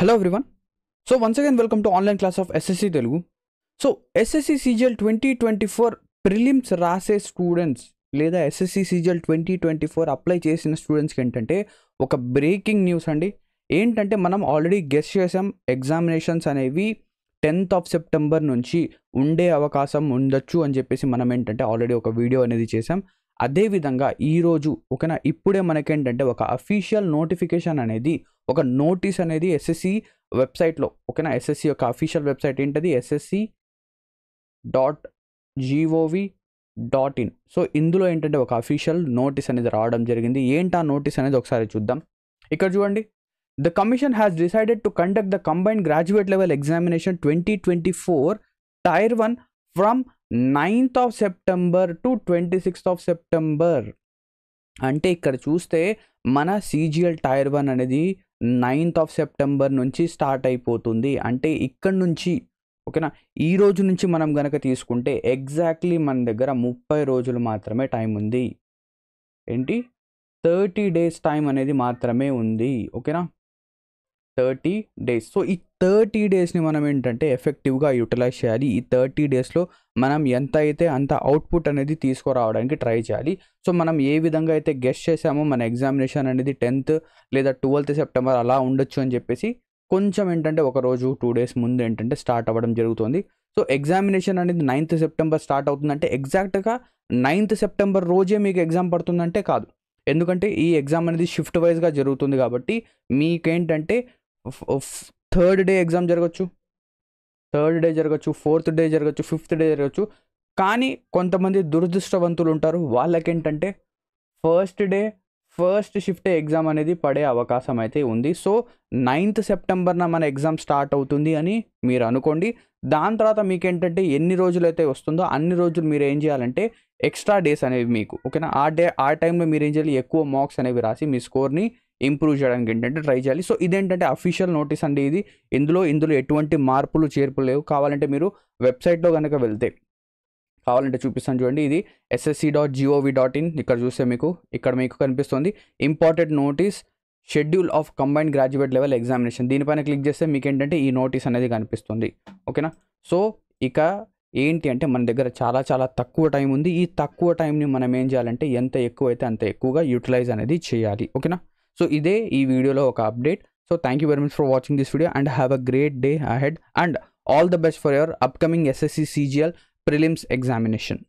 hello everyone so once again welcome to online class of SSC Telugu so SSC CGL twenty twenty four prelims రాసే students లేదా SSC CGL twenty twenty four apply చేసిన స్టూడెంట్స్కి ఏంటంటే ఒక breaking news అండి ఏంటంటే మనం ఆల్రెడీ గెస్ చేసాం ఎగ్జామినేషన్స్ అనేవి టెన్త్ ఆఫ్ సెప్టెంబర్ నుంచి ఉండే అవకాశం ఉండొచ్చు అని చెప్పేసి మనం ఏంటంటే ఆల్రెడీ ఒక వీడియో అనేది చేసాం అదేవిధంగా ఈరోజు ఒకనా ఇప్పుడే మనకేంటంటే ఒక అఫీషియల్ నోటిఫికేషన్ అనేది ఒక నోటీస్ అనేది ఎస్ఎస్సి వెబ్సైట్లో ఓకేనా ఎస్ఎస్సి యొక్క అఫీషియల్ వెబ్సైట్ ఏంటది SSC dot GOV dot in so ఇందులో ఏంటంటే ఒక అఫీషియల్ నోటీస్ అనేది రావడం జరిగింది ఏంటి ఆ నోటీస్ అనేది ఒకసారి చూద్దాం ఇక్కడ చూడండి the commission has decided to conduct the combine graduate level examination twenty twenty four tier one from ninth of September to twenty sixth of September అంటే ఇక్కడ చూస్తే మన సీజీఎల్ టైర్ వన్ అనేది నైన్త్ ఆఫ్ సెప్టెంబర్ నుంచి start అయిపోతుంది అంటే ఇక్కడ నుంచి ఓకేనా ఈ రోజు నుంచి మనం గనక తీసుకుంటే ఎగ్జాక్ట్లీ మన దగ్గర ముప్పై రోజులు మాత్రమే టైం ఉంది ఏంటి థర్టీ డేస్ టైం అనేది మాత్రమే ఉంది ఓకేనా థర్టీ డేస్ సో ఈ థర్టీ డేస్ని మనం ఏంటంటే ఎఫెక్టివ్గా యూటిలైజ్ చేయాలి ఈ థర్టీ డేస్లో మనం ఎంత అయితే అంత అవుట్పుట్ అనేది తీసుకురావడానికి ట్రై చేయాలి సో మనం ఏ విధంగా అయితే గెస్ట్ చేసామో మన ఎగ్జామినేషన్ అనేది టెన్త్ లేదా ట్వెల్త్ సెప్టెంబర్ అలా ఉండొచ్చు అని చెప్పేసి కొంచెం ఏంటంటే ఒక రోజు టూ డేస్ ముందు ఏంటంటే స్టార్ట్ అవ్వడం జరుగుతుంది సో ఎగ్జామినేషన్ అనేది నైన్త్ సెప్టెంబర్ స్టార్ట్ అవుతుందంటే ఎగ్జాక్ట్గా నైన్త్ సెప్టెంబర్ రోజే మీకు ఎగ్జామ్ పడుతుందంటే కాదు ఎందుకంటే ఈ ఎగ్జామ్ అనేది షిఫ్ట్ వైజ్గా జరుగుతుంది కాబట్టి మీకేంటంటే థర్డ్ డే ఎగ్జామ్ జరగచ్చు థర్డ్ డే జరగచ్చు ఫోర్త్ డే జరగచ్చు ఫిఫ్త్ డే జరగచ్చు కానీ కొంతమంది దురదృష్టవంతులు ఉంటారు వాళ్ళకేంటంటే first day first shift exam అనేది పడే అవకాశం అయితే ఉంది సో నైన్త్ సెప్టెంబర్న మన ఎగ్జామ్ స్టార్ట్ అవుతుంది అని మీరు అనుకోండి దాని తర్వాత మీకేంటంటే ఎన్ని రోజులు అయితే వస్తుందో అన్ని రోజులు మీరు ఏం చేయాలంటే ఎక్స్ట్రా డేస్ అనేవి మీకు ఓకేనా ఆ డే ఆ టైంలో మీరు ఏం చేయాలి ఎక్కువ మార్క్స్ అనేవి రాసి మీ స్కోర్ని ఇంప్రూవ్ చేయడానికి ఏంటంటే ట్రై చేయాలి సో ఇదేంటంటే అఫీషియల్ నోటీస్ అండి ఇది ఇందులో ఇందులో ఎటువంటి మార్పులు చేర్పులు లేవు కావాలంటే మీరు వెబ్సైట్లో కనుక వెళ్తే కావాలంటే చూపిస్తాను చూడండి ఇది SSC dot GOV dot in ఇక్కడ చూస్తే మీకు ఇక్కడ మీకు కనిపిస్తుంది important notice schedule of combine graduate level examination దీనిపైన క్లిక్ చేస్తే మీకు ఏంటంటే ఈ నోటీస్ అనేది కనిపిస్తుంది ఓకేనా సో ఇక ఏంటి అంటే మన దగ్గర చాలా చాలా తక్కువ టైం ఉంది ఈ తక్కువ టైంని మనం ఏం చేయాలంటే ఎంత ఎక్కువైతే అంత ఎక్కువగా యూటిలైజ్ అనేది చేయాలి ఓకేనా సో ఇదే ఈ వీడియోలో ఒక update so thank you very much for watching this video and have a great day ahead and all the best for your upcoming SSC CGL prelims examination